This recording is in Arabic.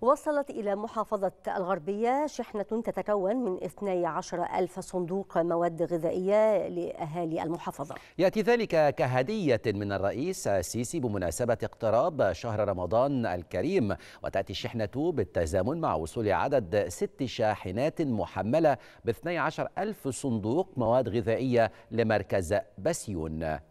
وصلت إلى محافظة الغربية شحنة تتكون من 12 ألف صندوق مواد غذائية لأهالي المحافظة يأتي ذلك كهدية من الرئيس السيسي بمناسبة اقتراب شهر رمضان الكريم وتأتي الشحنة بالتزامن مع وصول عدد ست شاحنات محملة ب 12 ألف صندوق مواد غذائية لمركز بسيون